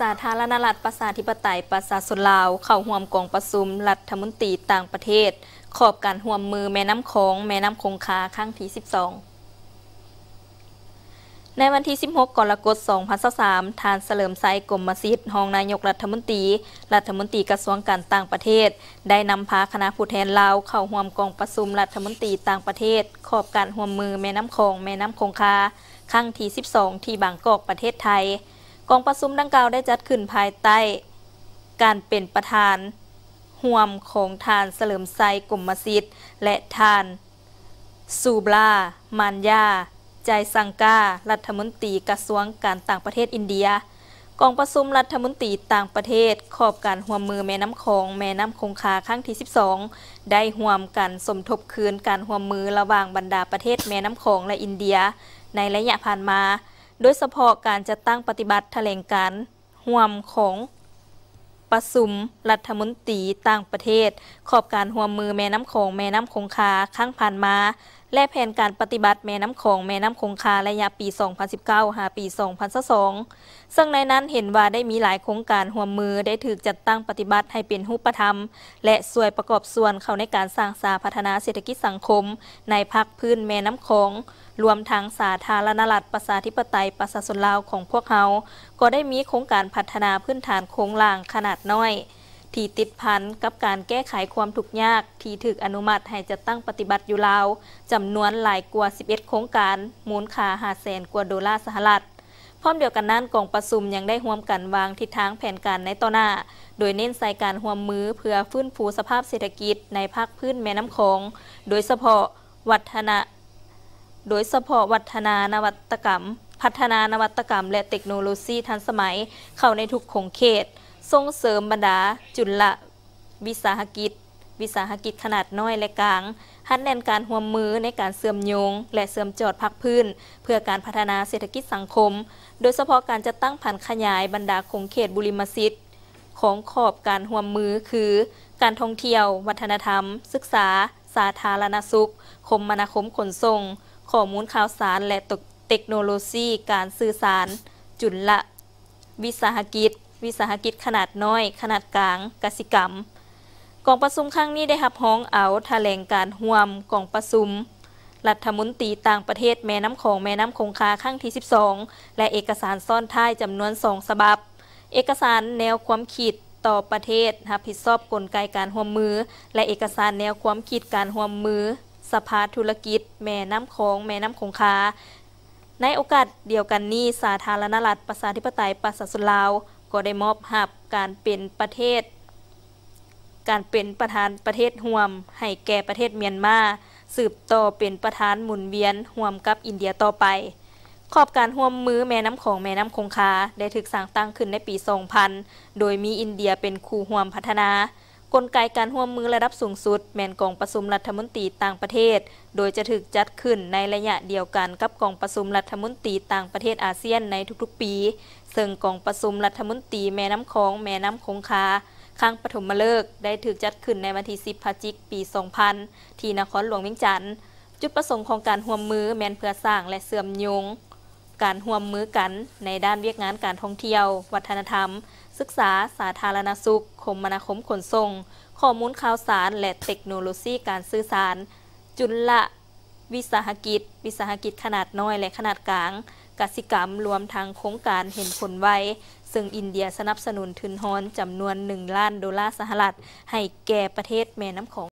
สาธารณรัฐประชาธิปไตยประชาชนลาวเข้าห่วมกองประชุม รัฐมนตรีต่างประเทศขอบการห่วมมือแม่น้ำคงแม่น้ำคงคาครั้งที่12ในวันที่ 16กรกฎาคม2023ทานเสลิมไซกรมมสิทธิ์รองนายกรัฐมนตรีรัฐมนตรีกระทรวงการต่างประเทศ ได้นำพาคณะผู้แทนลาวเข้าห่วมกองประชุมรัฐมนตรีต่างประเทศขอบการห่วมมือแม่น้ำคงแม่น้ำคงคาครั้งที่12ที่บางกอกประเทศไทยกองประชุมดังกล่าวได้จัดขึ้นภายใต้ การเป็นประธานห่วมของทานเสริมไซกลุ่มมสิทธิ์และทานสูบลามานยาใจสังการัฐมนตรีกระทรวงการต่างประเทศอินเดีย กองประชุมรัฐมนตรีต่างประเทศ ขอบการห่วมมือแม่น้ำคงแม่น้ำคงคาครั้งที่ 12 ได้ห่วมกันสมทบคืนการห่วมมือระหว่างบรรดาประเทศแม่น้ำคงและอินเดีย ในระยะผ่านมาโดยเฉพาะการจัดตั้งปฏิบัติแถลงการห่วมของประสุม รัฐมนตรีต่างประเทศ ขอบการห่วมมือแม่น้ำโขงแม่น้ำคงคาข้างผ่านมาและแผนการปฏิบัติแม่น้ำคงแม่น้ำคงคาระยะปี 2019 หาปี 2022 ซึ่งในนั้นเห็นว่าได้มีหลายโครงการห่วมมือได้ถูกจัดตั้งปฏิบัติให้เป็นหุปธรรม และส่วยประกอบส่วนเข้าในการสร้างสาพัฒนาเศรษฐกิจสังคมในภาคพื้นแม่น้ำคง รวมทั้งสาธารณรัฐ ประชาธิปไตย ประชาชนลาวของพวกเขาก็ได้มีโครงการพัฒนาพื้นฐานโครงล่างขนาดน้อยที่ติดพันกับการแก้ไขความทุกข์ยากที่ถึกอนุมัติให้จัดตั้งปฏิบัติอยู่ลาวจำนวนหลายกว่า 11 โครงการ มูลค่าหาแสนกว่าดอลลาร์สหรัฐ พร้อมเดียวกันนั้นกองประชุมยังได้ห่วมกันวางทิศทางแผนการในต่อหน้า โดยเน้นใส่การห่วมมือเพื่อฟื้นฟูสภาพเศรษฐกิจ ในภาคพื้นแม่น้ำคงโดยเฉพาะวัฒนาโดยเฉพาะวัฒนานวัตกรรม พัฒนานวัตกรรม และเทคโนโลยีทันสมัยเข้าในทุกขงเขตส่งเสริมบรรดาจุลวิสาหกิจ วิสาหกิจขนาดน้อยและกลางหันแนนการห่วมือในการเสื่อมโยงและเสื่อมจอดพักพื้น เพื่อการพัฒนาเศรษฐกิจสังคม โดยเฉพาะการจะตั้งผันขยายบรรดาคงเขตบุริมสิทธิ์ของขอบการห่วมือคือ การท่องเที่ยว วัฒนธรรม ศึกษา สาธารณสุข คมนาคมขนส่งข้อมูลข่าวสารและเทคโนโลยีการสื่อสาร จุลวิสาหกิจวิสาหกิจขนาดน้อย ขนาดกลางกสิกรรมกองประสุมครั้งนี้ได้หับห้องเอาแถลงการห่วมกองประสุม รัฐมนตรีต่างประเทศแม่น้ำของแม่น้ำคงคาขั้งที่ 12 และเอกสารซ่อนท้ายจำนวนสองฉบับ เอกสารแนวความคิดต่อประเทศหับผิดชอบกลไกการห่วมมือและเอกสารแนวความคิดการห่วมมือสภาธุรกิจ แม่น้ำของแม่น้ำคงคาในโอกาสเดียวกันนี้สาธารณรัฐประชาธิปไตยประชาชนลาวก็ได้มอบหับการเป็นประเทศ การเป็นประธานประเทศห่วม ให้แก่ประเทศเมียนมา สืบต่อเป็นประธานหมุนเวียนห่วมกับอินเดียต่อไป ขอบการห่วมมือแม่น้ำของแม่น้ำคงคาได้ถึกสร้างตั้งขึ้นในปี 2000 โดยมีอินเดียเป็นคู่ห่วมพัฒนากลไกการห่วมมือระดับสูงสุด แมนกองประสุมรัฐมนตรีต่างประเทศ โดยจะถึกจัดขึ้นในระยะเดียวกันกับกองประสุมรัฐมนตรีต่างประเทศอาเซียนในทุกๆปีซึ่งกองประสุมรัฐมนตรีแม่น้ำคอง แม่น้ำคงคาข้างปฐมฤกษ์ได้ถึกจัดขึ้นในวันที่10พฤศจิกปี2000ที่นครหลวงเวียงจันทร์จุดประสงค์ของการห่วมมือแมนเพื่อสร้างและเสื่อมยง การห่วมมือกันในด้านเวียกงานการท่องเที่ยว วัฒนธรรม ศึกษาสาธารณสุขคมนาคมขนส่ง ข้อมูลข่าวสารและเทคโนโลยีการสื่อสาร จุลวิสาหกิจ วิสาหกิจขนาดน้อยและขนาดกลางกสิกรรมรวมทางโครงการเห็นผลไวซึ่งอินเดียสนับสนุนทุนฮอนจำนวน 1 ล้านดอลลาร์สหรัฐให้แก่ประเทศแม่น้ำของ